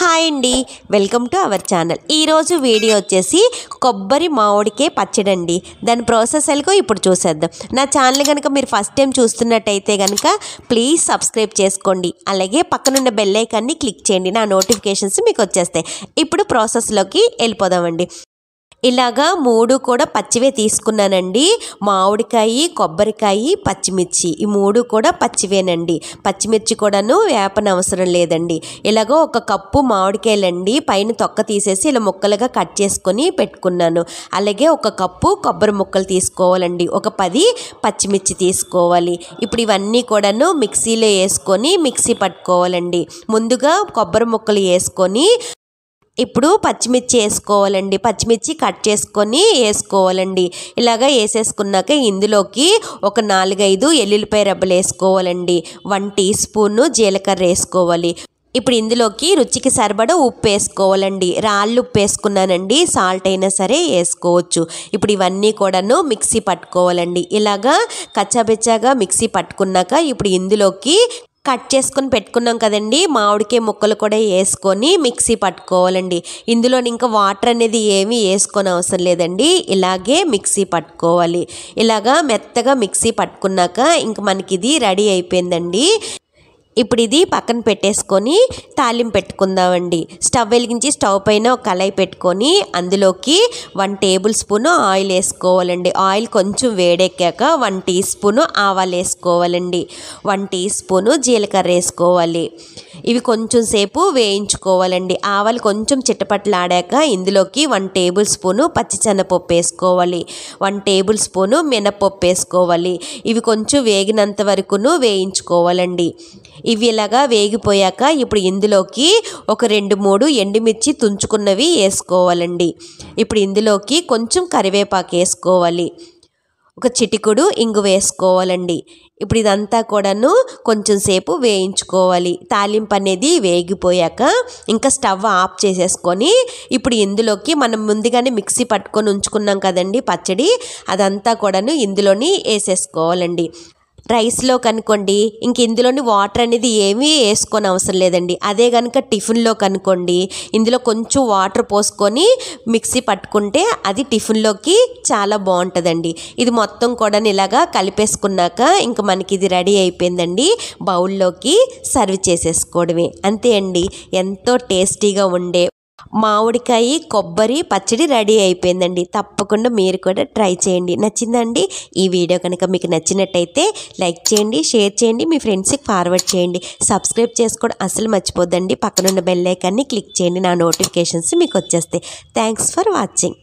hi అండి welcome to our channel ఈరోజు video వచ్చేసి కొబ్బరి మామిడికే పచ్చడి అండి దాని ప్రాసెస్ ఎలాగో ఇప్పుడు చూసేద్దాం నా ఛానల్ కనుక మీరు ఫస్ట్ టైం చూస్తున్నట్టయితే కనుక ప్లీజ్ సబ్స్క్రైబ్ చేసుకోండి అలాగే పక్కనున్న బెల్ క్లిక్ చేయండి నా నోటిఫికేషన్స్ మీకు వచ్చేస్తాయి ఇప్పుడు ప్రాసెస్లోకి వెళ్ళిపోదామండి ఇలాగా మూడు కూడా పచ్చివే తీసుకున్నానండి మామిడికాయ కొబ్బరికాయ పచ్చిమిర్చి ఈ మూడు కూడా పచ్చివేనండి పచ్చిమిర్చి కూడాను వేపన అవసరం లేదండి ఇలాగో ఒక కప్పు మామిడికాయలండి పైన తొక్క తీసేసి ఇలా ముక్కలుగా కట్ చేసుకొని పెట్టుకున్నాను అలాగే ఒక కప్పు కొబ్బరి ముక్కలు తీసుకోవాలండి ఒక పది పచ్చిమిర్చి తీసుకోవాలి ఇప్పుడు ఇవన్నీ కూడాను మిక్సీలో వేసుకొని మిక్సీ పట్టుకోవాలండి ముందుగా కొబ్బరి ముక్కలు వేసుకొని ఇప్పుడు పచ్చిమిర్చి వేసుకోవాలండి పచ్చిమిర్చి కట్ చేసుకొని వేసుకోవాలండి ఇలాగ వేసేసుకున్నాక ఇందులోకి ఒక నాలుగైదు ఎల్లుల్లిపాయ రెబ్బలు వేసుకోవాలండి వన్ టీ స్పూను జీలకర్ర వేసుకోవాలి ఇప్పుడు ఇందులోకి రుచికి సరిపడ ఉప్పు వేసుకోవాలండి రాళ్ళు ఉప్పు వేసుకున్నానండి సాల్ట్ అయినా సరే వేసుకోవచ్చు ఇప్పుడు ఇవన్నీ కూడాను మిక్సీ పట్టుకోవాలండి ఇలాగా కచ్చాబెచ్చాగా మిక్సీ పట్టుకున్నాక ఇప్పుడు ఇందులోకి కట్ చేసుకొని పెట్టుకున్నాం కదండి మామిడికాయ ముక్కలు కూడా వేసుకొని మిక్సీ పట్టుకోవాలండి ఇందులో ఇంకా వాటర్ అనేది ఏమీ వేసుకొని అవసరం లేదండి ఇలాగే మిక్సీ పట్టుకోవాలి ఇలాగా మెత్తగా మిక్సీ పట్టుకున్నాక ఇంక మనకి ఇది రెడీ అయిపోయిందండి ఇప్పుడు ఇది పక్కన పెట్టేసుకొని తాలింపు పెట్టుకుందామండి స్టవ్ వెలిగించి స్టవ్ పైన ఒక కళాయి పెట్టుకొని అందులోకి వన్ టేబుల్ స్పూన్ ఆయిల్ వేసుకోవాలండి ఆయిల్ కొంచెం వేడెక్కాక వన్ టీ స్పూన్ ఆవాలు వేసుకోవాలండి వన్ టీ స్పూను జీలకర్ర వేసుకోవాలి ఇవి కొంచెం సేపు వేయించుకోవాలండి ఆవాలు కొంచెం చిట్టపట్లాడాక ఇందులోకి వన్ టేబుల్ స్పూను పచ్చిచెనపప్పు వేసుకోవాలి వన్ టేబుల్ స్పూను మినపప్పు వేసుకోవాలి ఇవి కొంచెం వేగినంత వరకును వేయించుకోవాలండి ఇవి ఇలాగా వేగిపోయాక ఇప్పుడు ఇందులోకి ఒక రెండు మూడు ఎండుమిర్చి తుంచుకున్నవి వేసుకోవాలండి ఇప్పుడు ఇందులోకి కొంచెం కరివేపాకు వేసుకోవాలి ఒక చిటికుడు ఇంగు వేసుకోవాలండి ఇప్పుడు ఇదంతా కూడాను కొంచెం సేపు వేయించుకోవాలి తాలింపు అనేది వేగిపోయాక ఇంకా స్టవ్ ఆఫ్ చేసేసుకొని ఇప్పుడు ఇందులోకి మనం ముందుగానే మిక్సీ పట్టుకొని ఉంచుకున్నాం కదండి పచ్చడి అదంతా కూడాను ఇందులోని వేసేసుకోవాలండి రైస్లో కనుకోండి ఇంక ఇందులోని వాటర్ అనేది ఏమీ వేసుకొని అవసరం లేదండి అదే కనుక టిఫిన్లో కనుకోండి ఇందులో కొంచెం వాటర్ పోసుకొని మిక్సీ పట్టుకుంటే అది టిఫిన్లోకి చాలా బాగుంటుందండి ఇది మొత్తం కూడా ఇలాగా కలిపేసుకున్నాక ఇంక మనకి ఇది రెడీ అయిపోయిందండి బౌల్లోకి సర్వ్ చేసేసుకోవడమే అంతే అండి ఎంతో టేస్టీగా ఉండే మామిడికాయ కొబ్బరి పచ్చడి రెడీ అయిపోయిందండి తప్పకుండా మీరు కూడా ట్రై చేయండి నచ్చిందండి ఈ వీడియో కనుక మీకు నచ్చినట్టయితే లైక్ చేయండి షేర్ చేయండి మీ ఫ్రెండ్స్కి ఫార్వర్డ్ చేయండి సబ్స్క్రైబ్ చేసుకోవడం అసలు మర్చిపోద్దండి పక్కనున్న బెల్లైకాన్ని క్లిక్ చేయండి నా నోటిఫికేషన్స్ మీకు వచ్చేస్తాయి థ్యాంక్స్ ఫర్ వాచింగ్